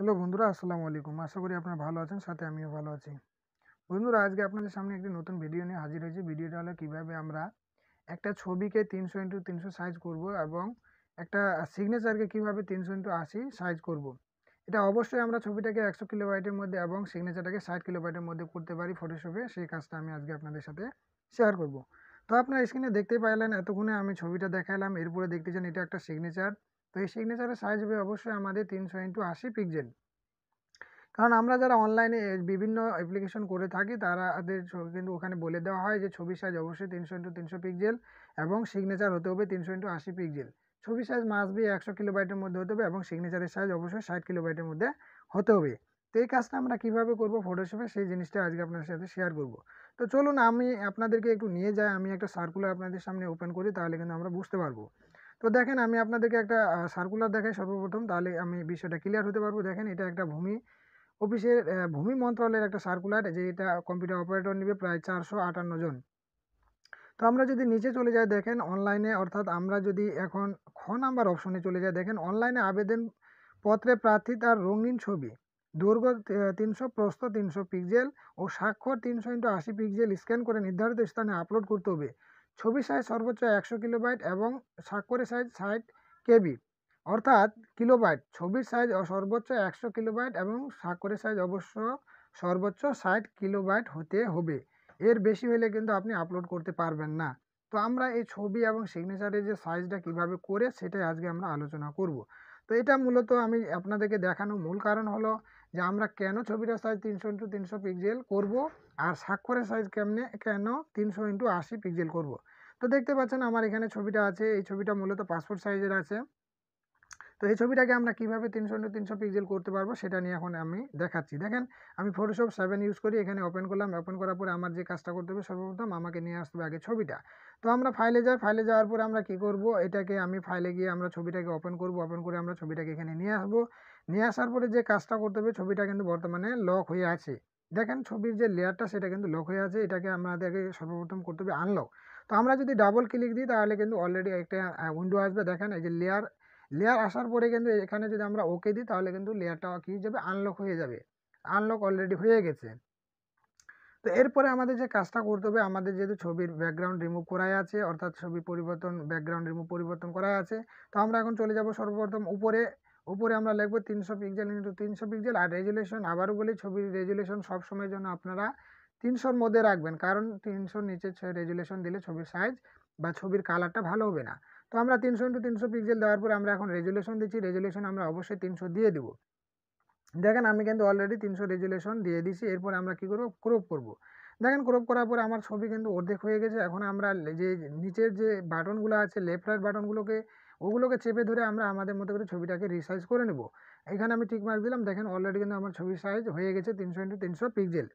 Hello বন্ধুরা আসসালামু আলাইকুম আশা করি আপনারা ভালো আছেন সাথে আমিও ভালো আছি বন্ধুরা আজকে আপনাদের সামনে একটি নতুন ভিডিও নিয়ে হাজির হয়েছি ভিডিওটা হলো কীভাবে আমরা একটা ছবিকে তিনশো ইন্টু তিনশো সাইজ করব এবং একটা সিগনেচারকে কীভাবে তিনশো ইন্টু আশি সাইজ করব। এটা অবশ্যই আমরা ছবিটাকে একশো কিলোবাইটের মধ্যে এবং সিগনেচারটাকে ষাট কিলোবাইটের মধ্যে করতে পারি ফটোশপে সেই কাজটা আমি আজকে আপনাদের সাথে শেয়ার করব। তো আপনারা স্ক্রিনে দেখতে পাইলেন এতক্ষণে আমি ছবিটা দেখালাম এরপরে দেখতে চান এটা একটা সিগনেচার তো এই সিগনেচারের সাইজ হবে অবশ্যই আমাদের তিনশো ইন্টু আশি পিকজেল কারণ আমরা যারা অনলাইনে বিভিন্ন অ্যাপ্লিকেশন করে থাকি তারাদের কিন্তু ওখানে বলে দেওয়া হয় যে ছবি সাইজ অবশ্যই তিনশো ইন্টু তিনশো পিকজেল এবং সিগনেচার হতে হবে তিনশো ইন্টু আশি পিকজেল ছবি সাইজ মাস বি একশো কিলোবাইটের মধ্যে হতে হবে এবং সিগনেচারের সাইজ অবশ্যই ষাট কিলোবাইটের মধ্যে হতে হবে তো এই কাজটা আমরা কীভাবে করব ফটোশপে সেই জিনিসটা আজকে আপনাদের সাথে শেয়ার করব তো চলুন আমি আপনাদেরকে একটু নিয়ে যাই আমি একটা সার্কুলার আপনাদের সামনে ওপেন করি তাহলে কিন্তু আমরা বুঝতে পারবো তো দেখেন আমি আপনাদেরকে একটা সার্কুলার দেখাই সর্বপ্রথম তাহলে আমি বিষয়টা ক্লিয়ার হতে পারবো দেখেন এটা একটা ভূমি অফিসের ভূমি মন্ত্রণালয়ের একটা সার্কুলার যে এটা কম্পিউটার অপারেটর নেবে প্রায় চারশো আটান্ন জন তো আমরা যদি নিচে চলে যাই দেখেন অনলাইনে অর্থাৎ আমরা যদি এখন খ নাম্বার অপশনে চলে যাই দেখেন অনলাইনে আবেদন পত্রে প্রার্থী তার রঙিন ছবি দৈর্ঘ্য তিনশো প্রস্থ তিনশো পিক্সেল ও স্বাক্ষর তিনশো ইন্টু আশি পিক্সেল স্ক্যান করে নির্ধারিত স্থানে আপলোড করতে হবে ছবি সাইজ সর্বোচ্চ একশো কিলোবাইট এবং সাক্ষরে সাইজ ষাট কেবি অর্থাৎ কিলোবাইট ছবির সাইজ সর্বোচ্চ একশো কিলোবাইট এবং সাক্ষরে সাইজ অবশ্য সর্বোচ্চ ষাট কিলোবাইট হতে হবে এর বেশি হলে কিন্তু আপনি আপলোড করতে পারবেন না তো আমরা এই ছবি এবং সিগনেচারের যে সাইজটা কিভাবে করে সেটাই আজকে আমরা আলোচনা করব তো এটা মূলত আমি আপনাদেরকে দেখানোর মূল কারণ হলো যে আমরা কেন ছবিটার সাইজ তিনশো ইন্টু তিনশো পিক্সেল করবো আর স্বাক্ষরের সাইজ কেমনে কেন তিনশো ইন্টু আশি পিক্সেল করব। তো দেখতে পাচ্ছেন আমার এখানে ছবিটা আছে এই ছবিটা মূলত পাসপোর্ট সাইজের আছে তো এই ছবিটাকে আমরা কীভাবে তিনশো ইন্টু তিনশো পিক্সেল করতে পারবো সেটা নিয়ে এখন আমি দেখাচ্ছি দেখেন আমি ফটোশপ সেভেন ইউজ করি এখানে ওপেন করলাম ওপেন করার পরে আমার যে কাজটা করতে হবে সর্বপ্রথম আমাকে নিয়ে আসতে হবে আগে ছবিটা তো আমরা ফাইলে যাই ফাইলে যাওয়ার পরে আমরা কি করব এটাকে আমি ফাইলে গিয়ে আমরা ছবিটাকে ওপেন করব ওপেন করে আমরা ছবিটাকে এখানে নিয়ে আসবো নিয়ে আসার পরে যে কাজটা করতে হবে ছবিটা কিন্তু বর্তমানে লক হয়ে আছে দেখেন ছবির যে লেয়ারটা সেটা কিন্তু লক হয়ে আছে এটাকে আমাদেরকে সর্বপ্রথম করতে হবে আনলক তো আমরা যদি ডাবল ক্লিক দিই তাহলে কিন্তু অলরেডি একটা উইন্ডো আসবে দেখেন এই যে লেয়ার লেয়ার আসার পরে কিন্তু এখানে যদি আমরা ওকে দিই তাহলে কিন্তু লেয়ারটা কী যাবে আনলক হয়ে যাবে আনলক অলরেডি হয়ে গেছে তো এরপরে আমাদের যে কাজটা করতে হবে আমাদের যেহেতু ছবির ব্যাকগ্রাউন্ড রিমুভ করাই আছে অর্থাৎ ছবি পরিবর্তন ব্যাকগ্রাউন্ড রিমুভ পরিবর্তন করাই আছে তো আমরা এখন চলে যাব সর্বপ্রথম উপরে উপরে আমরা লিখব তিনশো পিক্সেল ইন্টু তিনশো পিক্সেল আর রেজুলেশন আবারও বলি ছবির রেজুলেশন সবসময়ের জন্য আপনারা তিনশোর মধ্যে রাখবেন কারণ তিনশোর নিচে রেজুলেশন দিলে ছবির সাইজ বা ছবির কালারটা ভালো হবে না তো আমরা তিনশো ইন্টু তিনশো পিক্সেল দেওয়ার পরে আমরা এখন রেজুলেশন দিচ্ছি রেজুলেশন আমরা অবশ্যই তিনশো দিয়ে দেবো দেখেন আমি কিন্তু অলরেডি তিনশো রেজুলেশন দিয়ে দিছি এরপর আমরা কি করব ক্রপ করব। দেখেন ক্রপ করার পরে আমার ছবি কিন্তু অর্ধেক হয়ে গেছে এখন আমরা যে নিচের যে বাটনগুলো আছে লেফট রাইট বাটনগুলোকে ওগুলোকে চেপে ধরে আমরা আমাদের মতো করে ছবিটাকে রিসাইজ করে নেব এখানে আমি টিক মার্ক দিলাম দেখেন অলরেডি কিন্তু আমার ছবির সাইজ হয়ে গেছে তিনশো ইন্টু তিনশো পিক্সেল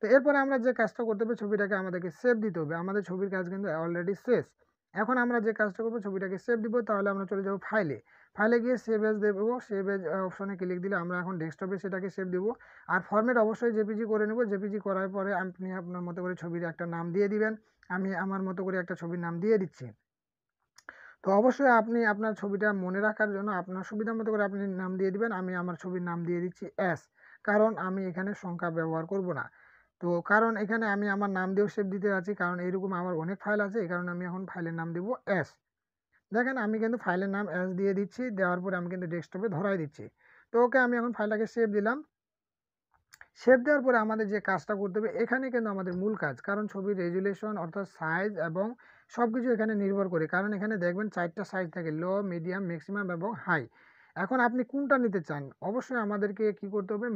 তো এরপরে আমরা যে কাজটা করতে হবে ছবিটাকে আমাদেরকে সেভ দিতে হবে আমাদের ছবির কাজ কিন্তু অলরেডি শেষ এখন আমরা যে কাজটা করবো ছবিটাকে সেভ দিব তাহলে আমরা চলে যাবো ফাইলে ফাইলে গিয়ে সেভ এজ দেবো সেভ এজ অপশনে ক্লিক দিলে আমরা এখন ডেস্কটপে সেটাকে সেভ দেবো আর ফর্মেট অবশ্যই জেপিজি করে নেব জেপিজি করার পরে আপনি আপনার মতো করে ছবির একটা নাম দিয়ে দিবেন আমি আমার মতো করে একটা ছবির নাম দিয়ে দিচ্ছি তো অবশ্যই আপনি আপনার ছবিটা মনে রাখার জন্য আপনার সুবিধা মতো করে আপনি নাম দিয়ে দিবেন আমি আমার ছবির নাম দিয়ে দিচ্ছি এস কারণ আমি এখানে সংখ্যা ব্যবহার করব না তো কারণ এখানে আমি আমার নাম দিয়েও সেভ দিতে আছি কারণ এরকম আমার অনেক ফাইল আছে এই কারণে আমি এখন ফাইলের নাম দেবো এস দেখেন আমি কিন্তু ফাইলের নাম এস দিয়ে দিচ্ছি দেওয়ার পরে আমি কিন্তু ডেস্কটপে ধরাই দিচ্ছি তো ওকে আমি এখন ফাইলটাকে সেভ দিলাম শেপ দেওয়ার পরে আমাদের যে কাজটা করতে হবে এখানে কিন্তু আমাদের মূল কাজ কারণ ছবির রেজুলেশন অর্থাৎ সাইজ এবং সব কিছু এখানে নির্ভর করে কারণ এখানে দেখবেন চারটা সাইজ থাকে লো মিডিয়াম ম্যাক্সিমাম এবং হাই এখন আপনি কোনটা নিতে চান অবশ্যই আমাদেরকে কি করতে হবে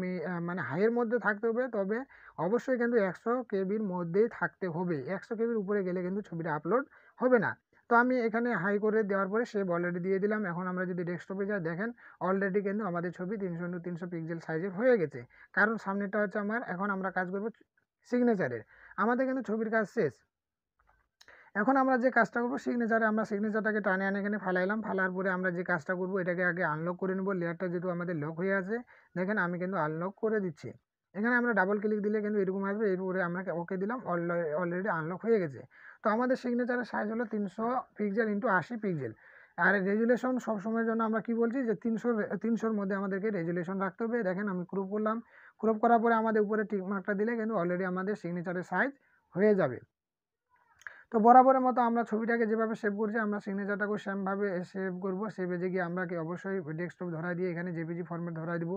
মানে হাইয়ের মধ্যে থাকতে হবে তবে অবশ্যই কিন্তু একশো কেবির মধ্যেই থাকতে হবে একশো কেবির উপরে গেলে কিন্তু ছবিটা আপলোড হবে না তো আমি এখানে হাই করে দেওয়ার পরে সে বলেডি দিয়ে দিলাম এখন আমরা যদি ডেস্কটপে যাই দেখেন অলরেডি কিন্তু আমাদের ছবি তিনশো ইন্টু তিনশো পিক্সেল সাইজের হয়ে গেছে কারণ সামনেটা হচ্ছে আমার এখন আমরা কাজ করব সিগনেচারের আমাদের কিন্তু ছবির কাজ শেষ এখন আমরা যে কাজটা করবো সিগনেচারে আমরা সিগনেচারটাকে টানে আনে এখানে ফালাইলাম ফালার পরে আমরা যে কাজটা করবো এটাকে আগে আনলক করে নেবো লেয়ারটা যেহেতু আমাদের লক হয়ে আছে দেখেন আমি কিন্তু আনলক করে দিচ্ছি এখানে আমরা ডাবল ক্লিক দিলে কিন্তু এরকম আসবে এরপরে আমরা ওকে দিলাম অলরেডি আনলক হয়ে গেছে তো আমাদের সিগনেচারের সাইজ হলো তিনশো পিক্সেল ইন্টু আশি পিক্সেল আর রেজুলেশন সবসময়ের জন্য আমরা কি বলছি যে তিনশোর তিনশোর মধ্যে আমাদেরকে রেজুলেশন রাখতে হবে দেখেন আমি ক্রুপ করলাম ক্রপ করার পরে আমাদের উপরে টিকমার্কটা দিলে কিন্তু অলরেডি আমাদের সিগনেচারের সাইজ হয়ে যাবে তো বরাবরের মতো আমরা ছবিটাকে যেভাবে সেভ করছি আমরা সিগনেচারটাকেও সেমভাবে সেভ করব সেভে যে গিয়ে আমরা কি অবশ্যই ডেস্কটপ ধরাই দিয়ে এখানে জেপিজি ফর্মেট ধরাই দিব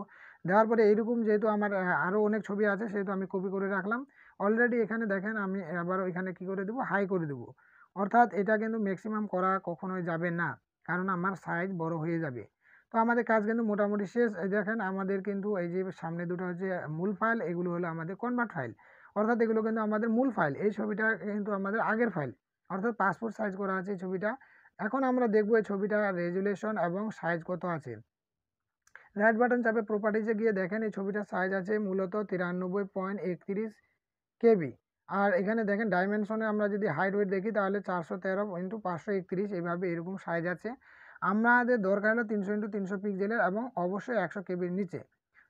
দেওয়ার পরে এইরকম যেহেতু আমার আরও অনেক ছবি আছে সেহেতু আমি কপি করে রাখলাম অলরেডি এখানে দেখেন আমি আবার এখানে কি করে দেবো হাই করে দেবো অর্থাৎ এটা কিন্তু ম্যাক্সিমাম করা কখনোই যাবে না কারণ আমার সাইজ বড় হয়ে যাবে তো আমাদের কাজ কিন্তু মোটামুটি শেষ দেখেন আমাদের কিন্তু এই যে সামনে দুটো হচ্ছে মূল ফাইল এগুলো হলো আমাদের কনভার্ট ফাইল অর্থাৎ এগুলো কিন্তু আমাদের মূল ফাইল এই ছবিটা কিন্তু আমাদের আগের ফাইল অর্থাৎ পাসপোর্ট সাইজ করা আছে এই ছবিটা এখন আমরা দেখবো এই ছবিটার রেজুলেশন এবং সাইজ কত আছে রাইট বাটন চাপে প্রপার্টিজে গিয়ে দেখেন এই ছবিটার সাইজ আছে মূলত তিরানব্বই পয়েন্ট একত্রিশ কেবি আর এখানে দেখেন ডাইমেনশনে আমরা যদি হাইট ওয়েট দেখি তাহলে চারশো তেরো ইন্টু পাঁচশো একত্রিশ এইভাবে এরকম সাইজ আছে আমাদের দরকার হলো তিনশো ইন্টু তিনশো পিক্সেলের এবং অবশ্যই একশো কেবির নিচে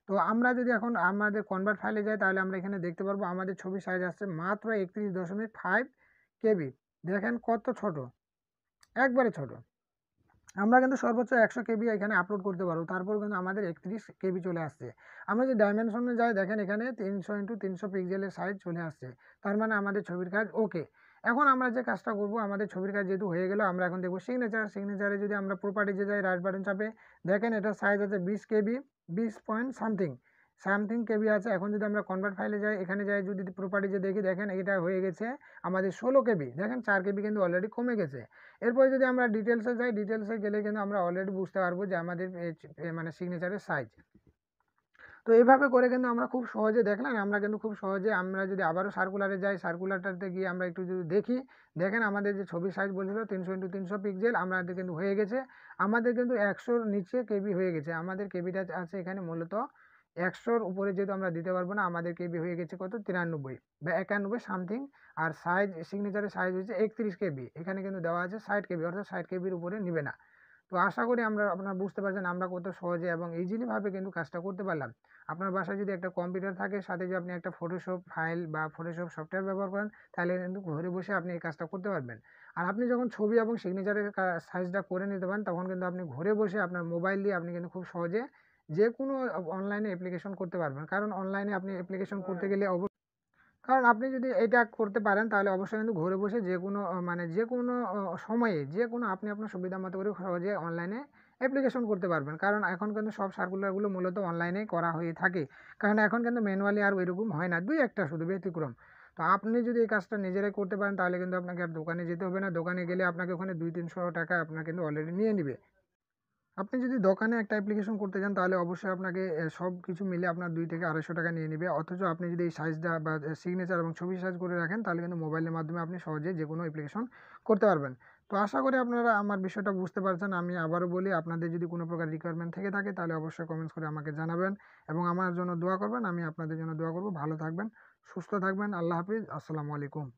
তো আমরা যদি এখন আমাদের কনভার্ট ফাইলে যাই তাহলে আমরা এখানে দেখতে পারবো আমাদের ছবি সাইজ আসছে মাত্র একত্রিশ দশমিক ফাইভ কেবি দেখেন কত ছোট একবারে ছোটো আমরা কিন্তু সর্বোচ্চ একশো কেবি এখানে আপলোড করতে পারবো তারপর কিন্তু আমাদের একত্রিশ কেবি চলে আসছে আমরা যে ডাইমেনশনে যাই দেখেন এখানে তিনশো ইন্টু তিনশো পিক্সেলের সাইজ চলে আসছে তার মানে আমাদের ছবির কাজ ওকে এখন আমরা যে কাজটা করব আমাদের ছবির কাজ যেহেতু হয়ে গেল আমরা এখন দেখব সিগনেচার সিগনেচারে যদি আমরা প্রপার্টিজে যাই রাইট বাটন চাপে দেখেন এটা সাইজ আছে বিশ কেবি বিশ পয়েন্ট সামথিং সামথিং কেবি আছে এখন যদি আমরা কনভার্ট ফাইলে যাই এখানে যাই যদি প্রপার্টি যে দেখি দেখেন এটা হয়ে গেছে আমাদের ষোলো কেবি দেখেন চার কেবি কিন্তু অলরেডি কমে গেছে এরপরে যদি আমরা ডিটেলসে যাই ডিটেলসে গেলে কিন্তু আমরা অলরেডি বুঝতে পারবো যে আমাদের মানে সিগনেচারের সাইজ তো এইভাবে করে কিন্তু আমরা খুব সহজে দেখলাম আমরা কিন্তু খুব সহজে আমরা যদি আবারও সার্কুলারে যাই সার্কুলারটাতে গিয়ে আমরা একটু যদি দেখি দেখেন আমাদের যে ছবি সাইজ বলছিল তিনশো ইন্টু তিনশো পিক্সেল আমাদের কিন্তু হয়ে গেছে আমাদের কিন্তু একশোর নিচে কেবি হয়ে গেছে আমাদের কেবিটা আছে এখানে মূলত একশোর উপরে যেহেতু আমরা দিতে পারবো না আমাদেরকে এবি হয়ে গেছে কত তিরানব্বই বা একানব্বই সামথিং আর সাইজ সিগনেচারের সাইজ হচ্ছে একত্রিশ কেবি এখানে কিন্তু দেওয়া আছে ষাট কেবি অর্থাৎ ষাট কেবির উপরে নেবে না তো আশা করি আমরা আপনারা বুঝতে পারছেন আমরা কত সহজে এবং ইজিলিভাবে কিন্তু কাজটা করতে পারলাম আপনার বাসায় যদি একটা কম্পিউটার থাকে সাথে যদি আপনি একটা ফটোশপ ফাইল বা ফটোশপ সফটওয়্যার ব্যবহার করেন তাহলে কিন্তু ঘরে বসে আপনি এই কাজটা করতে পারবেন আর আপনি যখন ছবি এবং সিগনেচারের সাইজটা করে নিতে পারেন তখন কিন্তু আপনি ঘরে বসে আপনার মোবাইল দিয়ে আপনি কিন্তু খুব সহজে যে কোনো অনলাইনে অ্যাপ্লিকেশন করতে পারবেন কারণ অনলাইনে আপনি অ্যাপ্লিকেশন করতে গেলে অব কারণ আপনি যদি এটা করতে পারেন তাহলে অবশ্যই কিন্তু ঘরে বসে যে কোনো মানে যে কোনো সময়ে যে কোনো আপনি আপনার সুবিধা মতো করে সহজে অনলাইনে অ্যাপ্লিকেশন করতে পারবেন কারণ এখন কিন্তু সব সার্কুলারগুলো মূলত অনলাইনেই করা হয়ে থাকে কারণ এখন কিন্তু ম্যানুয়ালি আর ওইরকম হয় না দুই একটা শুধু ব্যতিক্রম তো আপনি যদি এই কাজটা নিজেরাই করতে পারেন তাহলে কিন্তু আপনাকে আর দোকানে যেতে হবে না দোকানে গেলে আপনাকে ওখানে দুই তিনশো টাকা আপনার কিন্তু অলরেডি নিয়ে নেবে আপনি যদি দোকানে একটা অ্যাপ্লিকেশন করতে যান তাহলে অবশ্যই আপনাকে সব কিছু মিলে আপনার দুই থেকে আড়াইশো টাকা নিয়ে নেবে অথচ আপনি যদি এই সাইজটা বা সিগনেচার এবং ছবি সাইজ করে রাখেন তাহলে কিন্তু মোবাইলের মাধ্যমে আপনি সহজে যে কোনো অ্যাপ্লিকেশন করতে পারবেন তো আশা করি আপনারা আমার বিষয়টা বুঝতে পারছেন আমি আবারও বলি আপনাদের যদি কোনো প্রকার রিকোয়ারমেন্ট থেকে থাকে তাহলে অবশ্যই কমেন্টস করে আমাকে জানাবেন এবং আমার জন্য দোয়া করবেন আমি আপনাদের জন্য দোয়া করব ভালো থাকবেন সুস্থ থাকবেন আল্লাহ হাফিজ আসসালামু আলাইকুম